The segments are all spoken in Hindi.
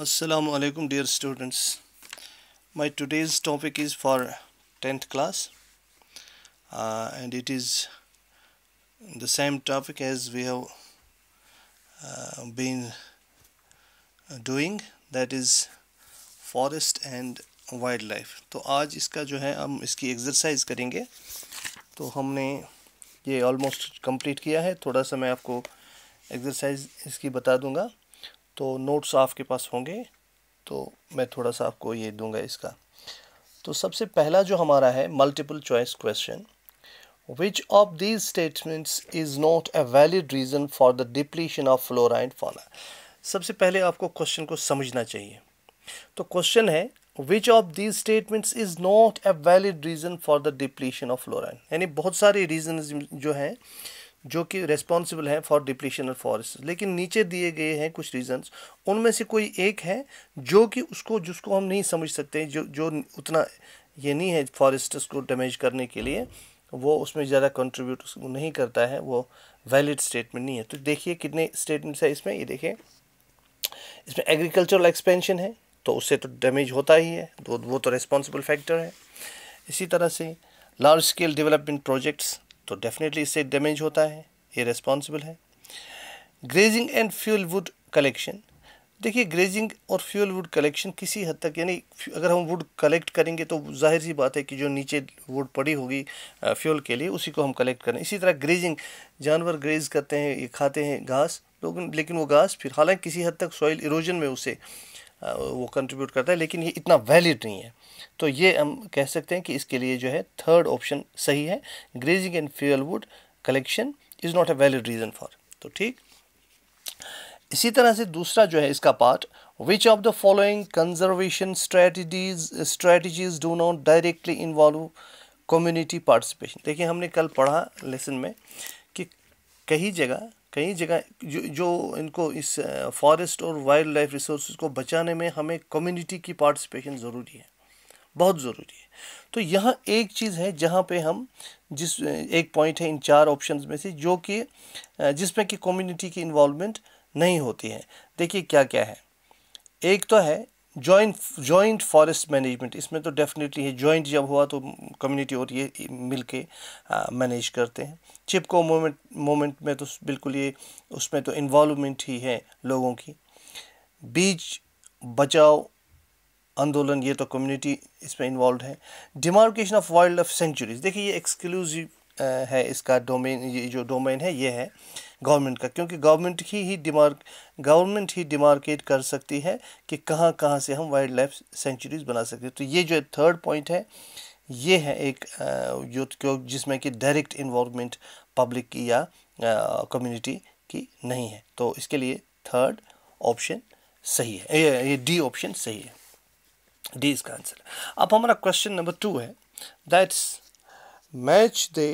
assalamu alaikum dear students my today's topic is for 10th class uh, and it is the same topic as we have uh, been doing that is forest and wildlife to aaj iska jo hai hum iski exercise karenge to humne ये ऑलमोस्ट कंप्लीट किया है थोड़ा सा मैं आपको एक्सरसाइज इसकी बता दूंगा तो नोट्स आपके पास होंगे तो मैं थोड़ा सा आपको ये दूंगा इसका तो सबसे पहला जो हमारा है multiple choice question which of these statements is not a valid reason for the depletion of flora and fauna सबसे पहले आपको क्वेश्चन को समझना चाहिए तो क्वेश्चन है which of these statements is not a valid reason for the depletion of flora and यानी बहुत सारे रीजन जो हैं जो कि रेस्पॉन्सिबल हैं फॉर डिप्लीशन ऑफ फॉरेस्ट लेकिन नीचे दिए गए हैं कुछ रीजंस उनमें से कोई एक है जो कि उसको जिसको हम नहीं समझ सकते जो जो उतना ये नहीं है फॉरेस्टर्स को डैमेज करने के लिए वो उसमें ज़्यादा कंट्रीब्यूट नहीं करता है वो वैलिड स्टेटमेंट नहीं है तो देखिए कितने स्टेटमेंट्स है इसमें ये देखें इसमें एग्रीकल्चरल एक्सपेंशन है तो उससे तो डैमेज होता ही है वो तो रेस्पॉन्सिबल फैक्टर है इसी तरह से लार्ज स्केल डेवलपमेंट प्रोजेक्ट्स तो डेफिनेटली इससे डैमेज होता है ये रिस्पॉन्सिबल है grazing and fuel wood collection देखिए ग्रेजिंग और फ्यूल वुड कलेक्शन किसी हद तक यानी अगर हम वुड कलेक्ट करेंगे तो जाहिर सी बात है कि जो नीचे वुड पड़ी होगी फ्यूल के लिए उसी को हम कलेक्ट करें इसी तरह ग्रेजिंग जानवर ग्रेज करते हैं ये खाते हैं घास लेकिन वो घास फिर हालांकि किसी हद तक सॉइल इरोजन में उसे वो कंट्रीब्यूट करता है लेकिन ये इतना वैलिड नहीं है तो ये हम कह सकते हैं कि इसके लिए जो है थर्ड ऑप्शन सही है grazing and fuel wood collection is not a valid reason for तो ठीक इसी तरह से दूसरा जो है इसका part which of the following conservation strategies strategies do not directly involve community participation देखिए हमने कल पढ़ा लेसन में कि कई जगह कई जगह जो जो इनको इस फॉरेस्ट और वाइल्ड लाइफ रिसोर्स को बचाने में हमें कम्युनिटी की पार्टिसिपेशन ज़रूरी है बहुत ज़रूरी है तो यहाँ एक चीज़ है जहाँ पे हम जिस एक पॉइंट है इन चार ऑप्शंस में से जो कि जिसमें कि कम्युनिटी की इन्वॉल्वमेंट नहीं होती है देखिए क्या क्या है एक तो है जॉइंट जॉइंट फॉरेस्ट मैनेजमेंट इसमें तो डेफिनेटली है जॉइंट जब हुआ तो कम्युनिटी और ये मिल के मैनेज करते हैं चिपको मोमेंट मोमेंट में तो बिल्कुल ये उसमें तो इन्वॉलमेंट ही है लोगों की बीज बचाओ आंदोलन ये तो कम्युनिटी इसमें इन्वॉल्व है demarcation of wild life sanctuaries देखिए ये एक्सक्लूसिव है इसका डोमेन ये जो डोमेन है ये है गवर्नमेंट का क्योंकि गवर्नमेंट ही ही डिमार्क गवर्नमेंट ही डिमार्केट कर सकती है कि कहाँ कहाँ से हम वाइल्ड लाइफ सेंचुरीज बना सकते हैं तो ये जो थर्ड पॉइंट है ये है एक जो जिसमें कि डायरेक्ट इन्वॉल्वमेंट पब्लिक की या कम्युनिटी की नहीं है तो इसके लिए थर्ड ऑप्शन सही है ये ये डी ऑप्शन सही है डी इसका आंसर अब हमारा क्वेश्चन नंबर टू है that's match the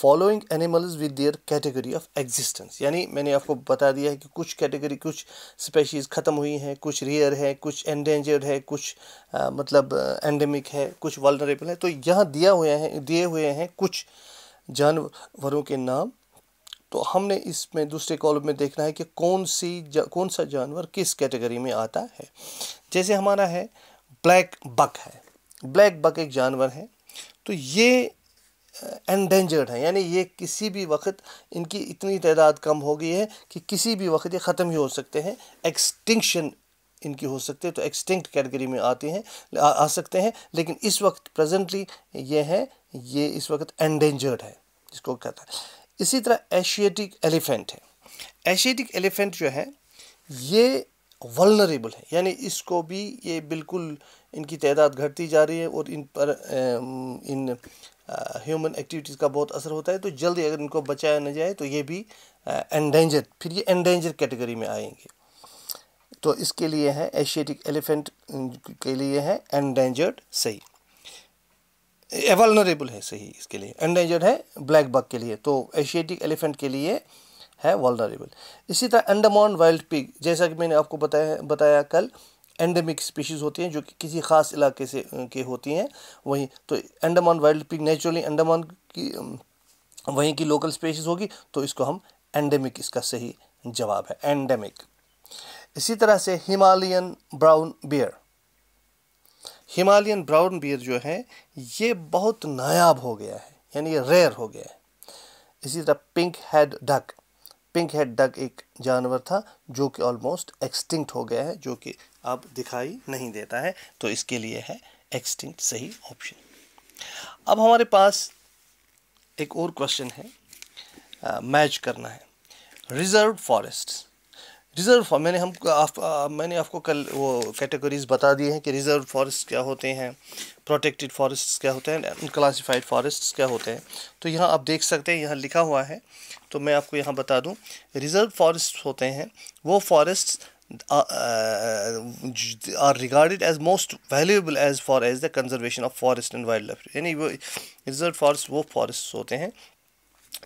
following animals with their category of existence यानी मैंने आपको बता दिया है कि कुछ कैटेगरी कुछ स्पेशीज़ ख़त्म हुई हैं कुछ रेयर है कुछ एंडेंजर्ड है कुछ आ, मतलब एंडेमिक है कुछ वालनरेबल है तो यहाँ दिया हुए हैं दिए हुए हैं कुछ जानवरों के नाम तो हमने इसमें दूसरे कॉलम में देखना है कि कौन सी कौन सा जानवर किस कैटेगरी में आता है जैसे हमारा है ब्लैक बक है ब्लैक बक एक जानवर है तो ये एंडेंजर्ड हैं यानी ये किसी भी वक्त इनकी इतनी तादाद कम हो गई है कि किसी भी वक्त ये ख़त्म ही हो सकते हैं एक्सटिंक्शन इनकी हो सकती है तो एक्सटिंक्ट कैटेगरी में आते हैं आ, आ सकते हैं लेकिन इस वक्त प्रेजेंटली ये हैं ये इस वक्त एंडेंजर्ड है जिसको कहता है इसी तरह एशियाटिक एलिफेंट है एशियाटिक एलिफेंट जो है ये वलरेबल है यानी इसको भी ये बिल्कुल इनकी तादाद घटती जा रही है और इन पर इन ह्यूमन एक्टिविटीज़ का बहुत असर होता है तो जल्दी अगर इनको बचाया न जाए तो ये भी एंडेंजर फिर ये एंडेंजर कैटेगरी में आएंगे तो इसके लिए है एशियाटिक एलिफेंट के लिए है एंडेंजर्ड सही एवलनरेबल है सही इसके लिए एंडेंजर्ड है ब्लैक बग के लिए तो एशियाटिक एलिफेंट के लिए है वॉलरेबल इसी तरह अंडमान वाइल्ड पिग जैसा कि मैंने आपको बताया बताया कल एंडेमिक स्पीशीज़ होती हैं जो कि किसी ख़ास इलाके से के होती हैं वहीं तो Andaman wild pig naturally Andaman की वहीं की लोकल स्पीशीज़ होगी तो इसको हम एंडेमिक इसका सही जवाब है एंडेमिक इसी तरह से Himalayan brown bear Himalayan brown bear जो है ये बहुत नायाब हो गया है यानी ये रेयर हो गया है इसी तरह pink head duck pink head duck एक जानवर था जो कि ऑलमोस्ट एक्सटिंक्ट हो गया है जो कि अब दिखाई नहीं देता है तो इसके लिए है एक्सटिंक्ट सही ऑप्शन अब हमारे पास एक और क्वेश्चन है मैच करना है रिजर्व फॉरेस्ट रिज़र्व फॉर मैंने हम आप, आ, मैंने आपको कल वो कैटेगरीज बता दिए हैं कि रिज़र्व फॉरेस्ट क्या होते हैं प्रोटेक्टेड फॉरेस्ट क्या होते हैं अनकलासीफाइड फॉरेस्ट क्या होते हैं तो यहाँ आप देख सकते हैं यहाँ लिखा हुआ है तो मैं आपको यहाँ बता दूँ रिज़र्व फॉरेस्ट होते हैं वो forest are regarded as most valuable as far as the conservation of forest and wild life यानी वो रिजर्व फॉरेस्ट वो फॉरेस्ट होते हैं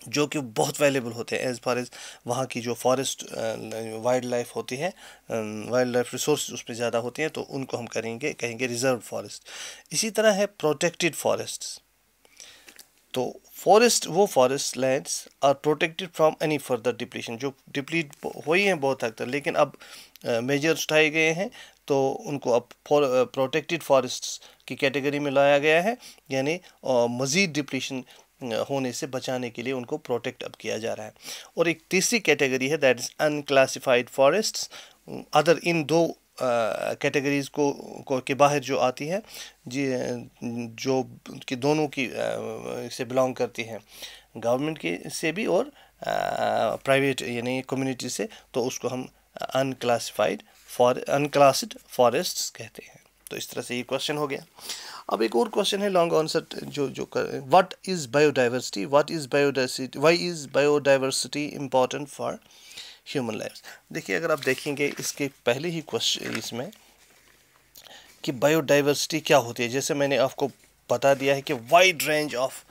जो कि बहुत वैल्यूबल होते हैं एज़ फार एज़ वहाँ की जो फॉरेस्ट वाइल्ड लाइफ होती है वाइल्ड लाइफ रिसोर्स उस पर ज़्यादा होती हैं तो उनको हम करेंगे कहेंगे रिजर्व फॉरेस्ट इसी तरह है प्रोटेक्टेड फॉरेस्ट तो फॉरेस्ट वो forest lands are protected from any further depletion जो डिप्लीट हुई हैं बहुत हद तक लेकिन अब मेजर्स उठाए गए हैं तो उनको अब प्रोटेक्टेड फॉरेस्ट की कैटेगरी में लाया गया है यानी मज़ीद डिप्लीशन होने से बचाने के लिए उनको प्रोटेक्ट अब किया जा रहा है और एक तीसरी कैटेगरी है that is unclassified forest other इन दो कैटेगरीज को, को के बाहर जो आती है जी जो कि दोनों की से बिलोंग करती हैं गवर्नमेंट के से भी और प्राइवेट यानी कम्युनिटी से तो उसको हम unclassified for unclassified unclassed forests कहते हैं तो इस तरह से ये क्वेश्चन हो गया अब एक और क्वेश्चन है लॉन्ग आंसर जो जो कर what is biodiversity what is biodiversity why is biodiversity important for human life देखिए अगर आप देखेंगे इसके पहले ही क्वेश्चन इसमें कि बायोडाइवर्सिटी क्या होती है जैसे मैंने आपको बता दिया है कि wide range of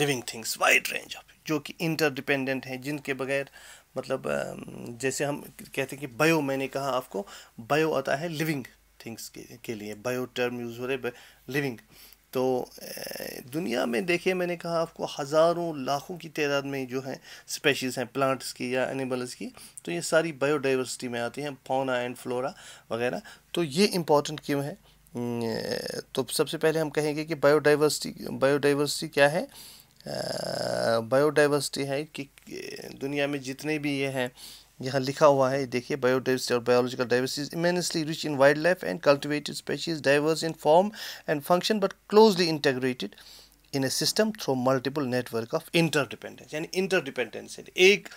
living things wide range of जो कि इंटरडिपेंडेंट हैं जिनके बगैर मतलब um, जैसे हम कहते हैं कि बायो मैंने कहा आपको बायो आता है लिविंग थिंग्स के, के लिए बायो टर्म यूज़ हो रहे लिविंग तो दुनिया में देखिए मैंने कहा आपको हज़ारों लाखों की तादाद में जो है स्पेशीज़ हैं प्लांट्स की या एनिमल्स की तो ये सारी बायोडाइवर्सिटी में आती हैं फौना एंड फ्लोरा वगैरह तो ये इम्पॉर्टेंट क्यों है तो सबसे पहले हम कहेंगे कि बायोडाइवर्सिटी बायोडाइवर्सिटी क्या है बायोडाइवर्सिटी है कि दुनिया में जितने भी ये हैं यहाँ लिखा हुआ है देखिए बायोडाइवर्सिटी और biological diversity is immensely rich in wild life and cultivated species diverse in form and function but closely integrated in a system through multiple network of interdependence यानी इंटरडिपेंडेंस है एक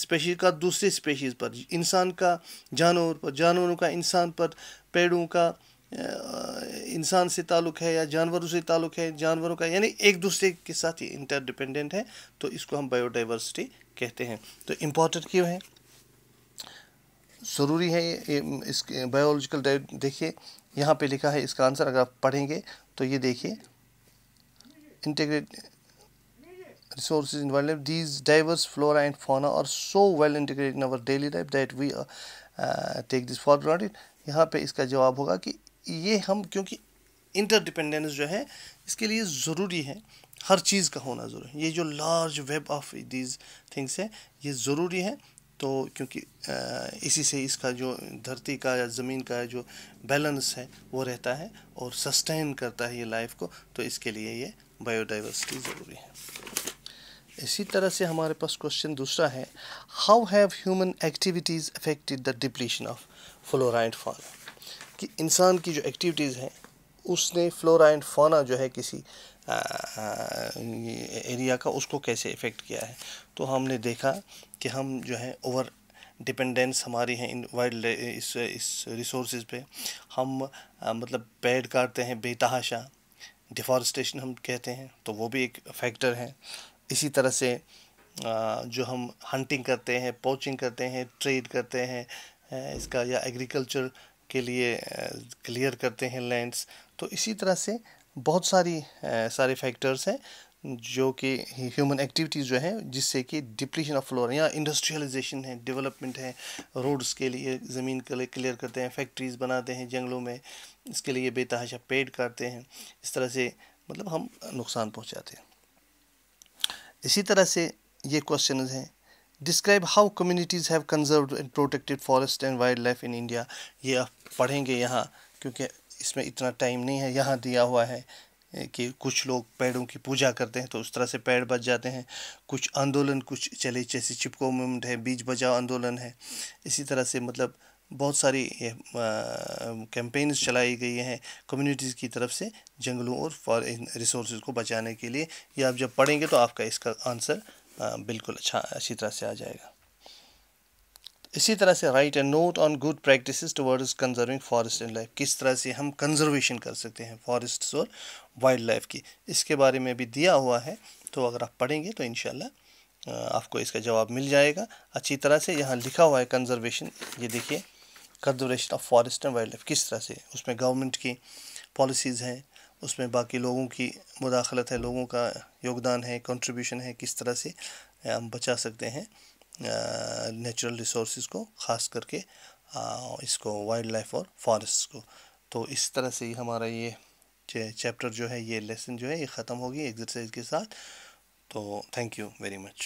स्पेशीज का दूसरे स्पेशीज़ पर इंसान का जानवर पर जानवरों का इंसान पर पेड़ों का इंसान से ताल्लुक़ है या जानवरों से ताल्लुक़ है जानवरों का यानी एक दूसरे के साथ ही इंटरडिपेंडेंट है तो इसको हम बायोडाइवर्सिटी कहते हैं तो इम्पोर्टेंट क्यों है ज़रूरी है इस बायोलॉजिकल देखिए यहाँ पे लिखा है इसका आंसर अगर आप पढ़ेंगे तो ये देखिए integrate in wild life these diverse flora and fauna और so well integrate in our daily life we we take this for granted यहाँ पे इसका जवाब होगा कि ये हम क्योंकि इंटरडिपेंडेंस जो है इसके लिए ज़रूरी है हर चीज़ का होना ज़रूरी ये जो large web of these things है ये ज़रूरी है तो क्योंकि इसी से इसका जो धरती का या ज़मीन का जो बैलेंस है वो रहता है और सस्टेन करता है ये लाइफ को तो इसके लिए ये बायोडाइवर्सिटी ज़रूरी है इसी तरह से हमारे पास क्वेश्चन दूसरा है how have human activities affected the depletion of flora and fauna कि इंसान की जो एक्टिविटीज़ हैं उसने फ्लोरा एंड फोना जो है किसी एरिया का उसको कैसे इफ़ेक्ट किया है तो हमने देखा कि हम जो है ओवर डिपेंडेंस हमारी है इन वाइल्ड इस इस रिसोर्स पे हम आ, मतलब पेड़ काटते हैं बेतहाशा डिफॉरेस्टेशन हम कहते हैं तो वो भी एक फैक्टर है इसी तरह से जो हम हंटिंग करते हैं पोचिंग करते हैं ट्रेड करते हैं इसका या एग्रीकल्चर के लिए क्लियर करते हैं लैंड्स तो इसी तरह से बहुत सारी सारे फैक्टर्स हैं जो कि ह्यूमन एक्टिविटीज़ जो है जिससे कि डिप्लीशन ऑफ फ्लोर या इंडस्ट्रियलाइजेशन है डेवलपमेंट है रोड्स के लिए ज़मीन के लिए क्लियर करते हैं फैक्ट्रीज़ बनाते हैं जंगलों में इसके लिए बेतहाशा पेड़ काटते हैं इस तरह से मतलब हम नुकसान पहुंचाते हैं इसी तरह से ये क्वेश्चन हैं describe how communities have conserve and protected forest and wild life in India ये आप पढ़ेंगे यहाँ क्योंकि इसमें इतना टाइम नहीं है यहाँ दिया हुआ है कि कुछ लोग पेड़ों की पूजा करते हैं तो उस तरह से पेड़ बच जाते हैं कुछ आंदोलन कुछ चले जैसे चिपको मूवमेंट है बीज बचाओ आंदोलन है इसी तरह से मतलब बहुत सारी कैंपेन्स चलाई गई हैं कम्युनिटीज़ की तरफ से जंगलों और फॉर रिसोर्स को बचाने के लिए ये आप जब पढ़ेंगे तो आपका इसका आंसर बिल्कुल अच्छा अच्छी तरह से आ जाएगा इसी तरह से write a note on good practice towards conserving forest and life किस तरह से हम कंजर्वेशन कर सकते हैं फॉरेस्ट और वाइल्ड लाइफ की इसके बारे में भी दिया हुआ है तो अगर आप पढ़ेंगे तो इन आपको इसका जवाब मिल जाएगा अच्छी तरह से यहाँ लिखा हुआ है कंजर्वेशन ये देखिए conservation of forest and wild life किस तरह से उसमें गवर्नमेंट की पॉलिसीज़ हैं उसमें बाकी लोगों की मुदाखलत है लोगों का योगदान है कंट्रीब्यूशन है किस तरह से हम बचा सकते हैं नेचुरल रिसोर्स को ख़ास करके आ, इसको वाइल्ड लाइफ और फॉरेस्ट को तो इस तरह से हमारा ये चैप्टर जो है ये लेसन जो है ये ख़त्म होगी एक्सरसाइज के साथ तो थैंक यू वेरी मच